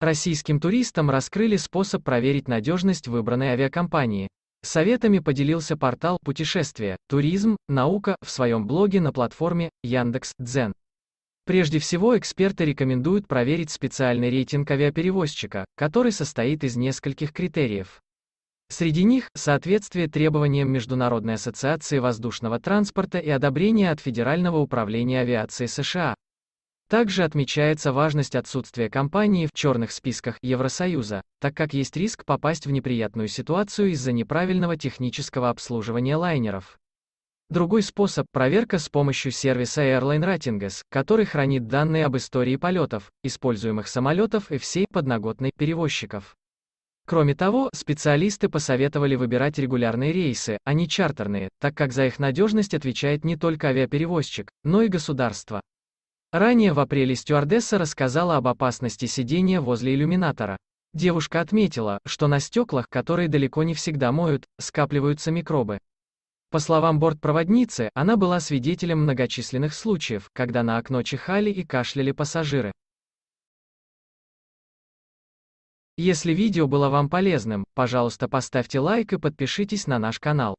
Российским туристам раскрыли способ проверить надежность выбранной авиакомпании. Советами поделился портал «Путешествия, туризм, наука» в своем блоге на платформе Яндекс.Дзен. Прежде всего эксперты рекомендуют проверить специальный рейтинг авиаперевозчика, который состоит из нескольких критериев. Среди них – соответствие требованиям Международной ассоциации воздушного транспорта и одобрение от Федерального управления авиации США. Также отмечается важность отсутствия компании в черных списках Евросоюза, так как есть риск попасть в неприятную ситуацию из-за неправильного технического обслуживания лайнеров. Другой способ – проверка с помощью сервиса Airline Ratings, который хранит данные об истории полетов, используемых самолетов и всей подноготной перевозчиков. Кроме того, специалисты посоветовали выбирать регулярные рейсы, а не чартерные, так как за их надежность отвечает не только авиаперевозчик, но и государство. Ранее в апреле стюардесса рассказала об опасности сидения возле иллюминатора. Девушка отметила, что на стеклах, которые далеко не всегда моют, скапливаются микробы. По словам бортпроводницы, она была свидетелем многочисленных случаев, когда на окно чихали и кашляли пассажиры. Если видео было вам полезным, пожалуйста поставьте лайк и подпишитесь на наш канал.